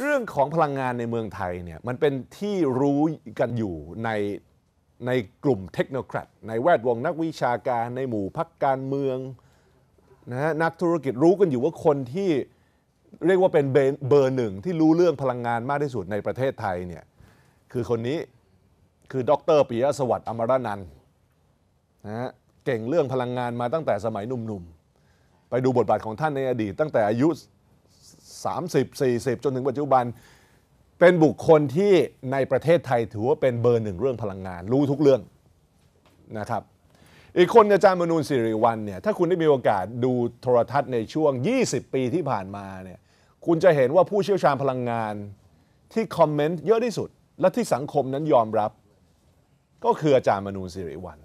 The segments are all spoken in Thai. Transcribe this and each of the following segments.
เรื่องของพลังงานในเมืองไทยเนี่ยมันเป็นที่รู้กันอยู่ในในกลุ่มเทคโนแครดในแวดวงนักวิชาการในหมู่พักการเมืองนะฮะนักธุรกิจรู้กันอยู่ว่าคนที่เรียกว่าเป็นเบอร์หนึ่งที่รู้เรื่องพลังงานมากที่สุดในประเทศไทยเนี่ยคือคนนี้คือดร ปิยะสวัสดิ์อมรนันท์นะฮะเก่งเรื่องพลังงานมาตั้งแต่สมัยหนุ่มๆไปดูบทบาทของท่านในอดีตตั้งแต่อายุ30 40 จนถึงปัจจุบันเป็นบุคคลที่ในประเทศไทย ถือว่าเป็นเบอร์หนึ่งเรื่องพลังงานรู้ทุกเรื่องนะครับอีกคนอาจารย์มนูนสิริวัลเนี่ยถ้าคุณได้มีโอกาสดูโทรทัศน์ในช่วง 20 ปีที่ผ่านมาเนี่ยคุณจะเห็นว่าผู้เชี่ยวชาญพลังงานที่คอมเมนต์เยอะที่สุด และที่สังคมนั้นยอมรับ ก็คืออาจารย์มนูนสิริวัล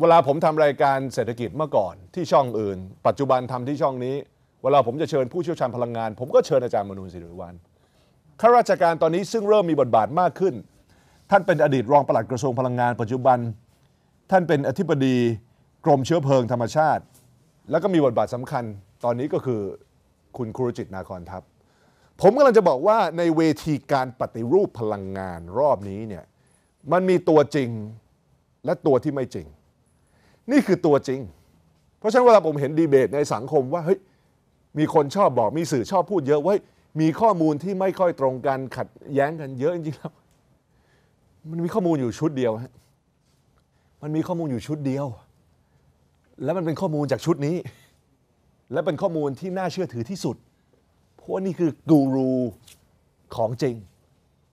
เวลาผมทำรายการเศรษฐกิจเมื่อก่อน ที่ช่องอื่น ปัจจุบันทำที่ช่องนี้เวลาผมจะเชิญผู้เชี่ยวชาญพลังงาน ผมก็เชิญอาจารย์มนูนสิริวัลข้าราชการตอนนี้ซึ่งเริ่มมีบทบาทมากขึ้น ท่านเป็นอดีตรองปลัดกระทรวงพลังงานปัจจุบัน ท่านเป็นอธิบดีกรมเชื้อเพลิงธรรมชาติ แล้วก็มีบทบาทสำคัญ ตอนนี้ก็คือคุณครูจิตนาครทัพ ผมกำลังจะบอกว่าในเวทีการปฏิรูปพลังงานรอบนี้เนี่ย มันมีตัวจริงและตัวที่ไม่จริง นี่คือตัวจริง เพราะฉะนั้นเวลาผมเห็นดีเบตในสังคมว่าเฮ้ยมีคนชอบบอกมีสื่อชอบพูดเยอะว่ามีข้อมูลที่ไม่ค่อยตรงกันขัดแย้งกันเยอะจริงๆแล้ว มันมีข้อมูลอยู่ชุดเดียวฮะมันมีข้อมูลอยู่ชุดเดียว แล้วมันเป็นข้อมูลจากชุดนี้ และเป็นข้อมูลที่น่าเชื่อถือที่สุดเพราะนี่คือกูรูของจริง